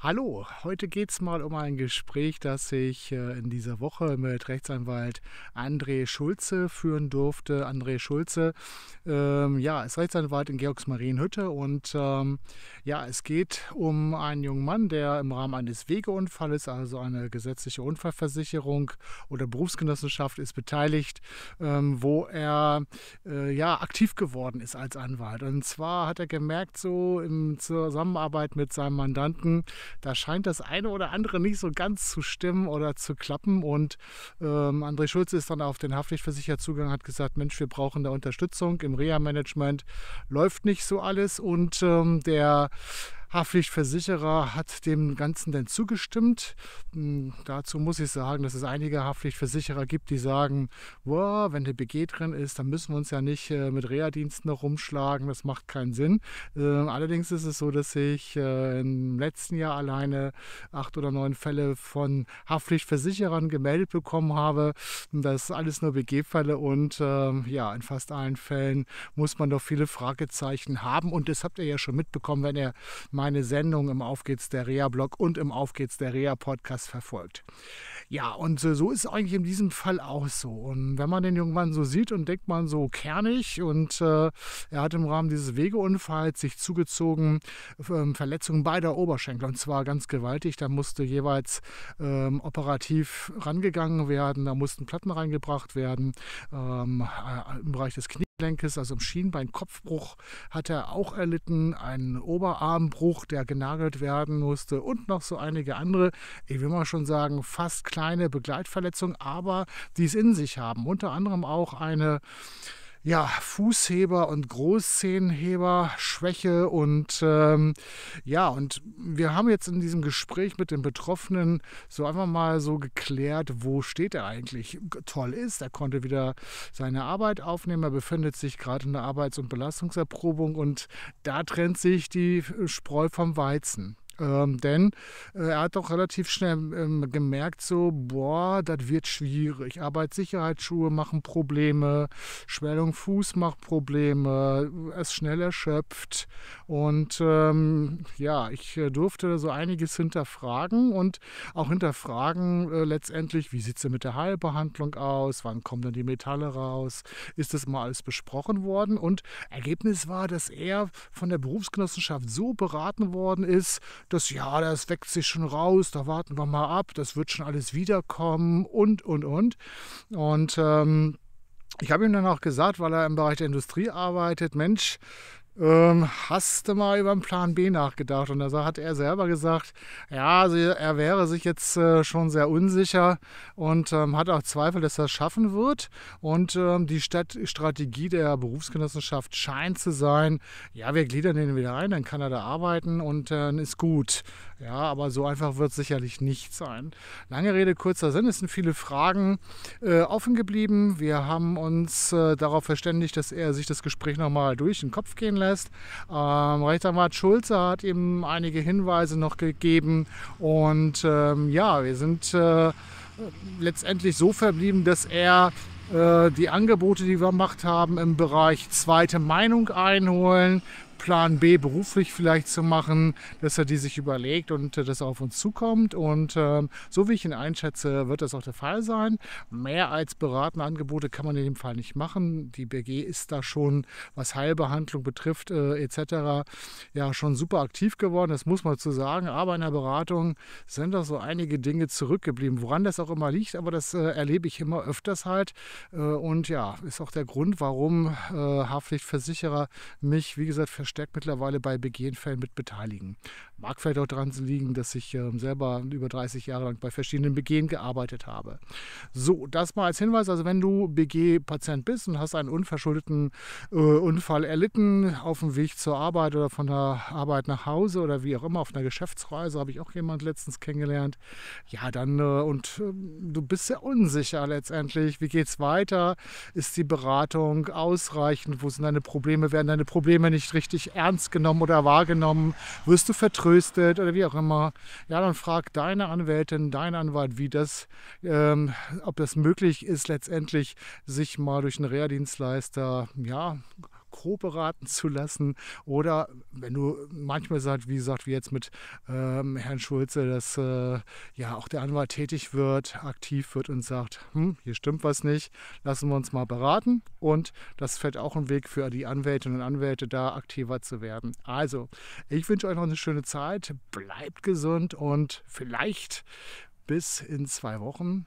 Hallo, heute geht es mal um ein Gespräch, das ich äh, in dieser Woche mit Rechtsanwalt André Schulze führen durfte. André Schulze ähm, ja, ist Rechtsanwalt in Georgsmarienhütte und ähm, ja, es geht um einen jungen Mann, der im Rahmen eines Wegeunfalles, also eine gesetzliche Unfallversicherung oder Berufsgenossenschaft ist beteiligt, ähm, wo er äh, ja, aktiv geworden ist als Anwalt. Und zwar hat er gemerkt, so in Zusammenarbeit mit seinem Mandanten, da scheint das eine oder andere nicht so ganz zu stimmen oder zu klappen. Und ähm, André Schulze ist dann auf den Haftpflichtversicherer zugegangen, hat gesagt, Mensch, wir brauchen da Unterstützung. Im Reha-Management läuft nicht so alles. Und ähm, der Haftpflichtversicherer hat dem Ganzen denn zugestimmt. Hm, dazu muss ich sagen, dass es einige Haftpflichtversicherer gibt, die sagen, wow, wenn der BG drin ist, dann müssen wir uns ja nicht äh, mit Reha-Diensten rumschlagen, das macht keinen Sinn. Ähm, allerdings ist es so, dass ich äh, im letzten Jahr alleine acht oder neun Fälle von Haftpflichtversicherern gemeldet bekommen habe. Hm, das ist alles nur BG-Fälle und ähm, ja, in fast allen Fällen muss man doch viele Fragezeichen haben und das habt ihr ja schon mitbekommen, wenn ihr meine Sendung im Auf geht's der Rea-Blog und im Auf geht's der Rea-Podcast verfolgt. Ja, und so ist es eigentlich in diesem Fall auch so. Und wenn man den jungen Mann so sieht und denkt man so kernig und äh, er hat im Rahmen dieses Wegeunfalls sich zugezogen äh, Verletzungen beider Oberschenkel und zwar ganz gewaltig. Da musste jeweils äh, operativ rangegangen werden, da mussten Platten reingebracht werden ähm, äh, im Bereich des Knie. Lenkes, also im Schienbeinkopfbruch, hat er auch erlitten, einen Oberarmbruch, der genagelt werden musste und noch so einige andere, ich will mal schon sagen, fast kleine Begleitverletzungen, aber die es in sich haben. Unter anderem auch eine ja, Fußheber und Großzehenheber, Schwäche und ähm, ja, und wir haben jetzt in diesem Gespräch mit den Betroffenen so einfach mal so geklärt, wo steht er eigentlich. Toll ist, er konnte wieder seine Arbeit aufnehmen, er befindet sich gerade in der Arbeits- und Belastungserprobung und da trennt sich die Spreu vom Weizen. Ähm, denn äh, er hat auch relativ schnell ähm, gemerkt, so, boah, das wird schwierig. Arbeitssicherheitsschuhe machen Probleme, Schwellung Fuß macht Probleme, er ist schnell erschöpft. Und ähm, ja, ich äh, durfte so einiges hinterfragen und auch hinterfragen äh, letztendlich, wie sieht es denn mit der Heilbehandlung aus, wann kommen denn die Metalle raus, ist das mal alles besprochen worden. Und Ergebnis war, dass er von der Berufsgenossenschaft so beraten worden ist, das ja, das weckt sich schon raus, da warten wir mal ab, das wird schon alles wiederkommen und, und, und. Und ähm, ich habe ihm dann auch gesagt, weil er im Bereich der Industrie arbeitet, Mensch, ähm, hast du mal über einen Plan B nachgedacht? Und da hat er selber gesagt, ja, also er wäre sich jetzt äh, schon sehr unsicher und ähm, hat auch Zweifel, dass er es schaffen wird. Und ähm, die Stadt Strategie der Berufsgenossenschaft scheint zu sein, ja, wir gliedern den wieder ein, dann kann er da arbeiten und äh, dann äh, ist gut. Ja, aber so einfach wird es sicherlich nicht sein. Lange Rede, kurzer Sinn, es sind viele Fragen äh, offen geblieben. Wir haben uns äh, darauf verständigt, dass er sich das Gespräch nochmal durch den Kopf gehen lässt fest. Ähm, Rechtsanwalt Schulze hat ihm einige Hinweise noch gegeben und ähm, ja, wir sind äh, letztendlich so verblieben, dass er äh, die Angebote, die wir gemacht haben, im Bereich zweite Meinung einholen, Plan B beruflich vielleicht zu machen, dass er die sich überlegt und äh, das auf uns zukommt. Und ähm, so wie ich ihn einschätze, wird das auch der Fall sein. Mehr als beratende Angebote kann man in dem Fall nicht machen. Die BG ist da schon, was Heilbehandlung betrifft äh, etc., ja schon super aktiv geworden. Das muss man zu sagen. Aber in der Beratung sind da so einige Dinge zurückgeblieben, woran das auch immer liegt. Aber das äh, erlebe ich immer öfters halt. Äh, und ja, ist auch der Grund, warum äh, Haftpflichtversicherer mich, wie gesagt, verstehen verstärkt mittlerweile bei BG-Fällen mit beteiligen. Mag vielleicht auch daran liegen, dass ich ähm, selber über 30 Jahre lang bei verschiedenen BGen gearbeitet habe. So, das mal als Hinweis. Also wenn du BG-Patient bist und hast einen unverschuldeten äh, Unfall erlitten auf dem Weg zur Arbeit oder von der Arbeit nach Hause oder wie auch immer auf einer Geschäftsreise, habe ich auch jemand letztens kennengelernt. Ja, dann äh, und äh, du bist sehr unsicher letztendlich. Wie geht es weiter? Ist die Beratung ausreichend? Wo sind deine Probleme? Werden deine Probleme nicht richtig richtig ernst genommen oder wahrgenommen? Wirst du vertröstet oder wie auch immer? Ja, dann frag deine Anwältin, dein Anwalt, wie das, ähm, ob das möglich ist, letztendlich sich mal durch einen Reha-Dienstleister, ja, grob beraten zu lassen. Oder wenn du manchmal sagst, wie gesagt, wie jetzt mit ähm, Herrn Schulze, dass äh, ja auch der Anwalt tätig wird, aktiv wird und sagt, hm, hier stimmt was nicht, lassen wir uns mal beraten. Und das fällt auch ein Weg für die Anwältinnen und Anwälte, da aktiver zu werden. Also, ich wünsche euch noch eine schöne Zeit, bleibt gesund und vielleicht bis in zwei Wochen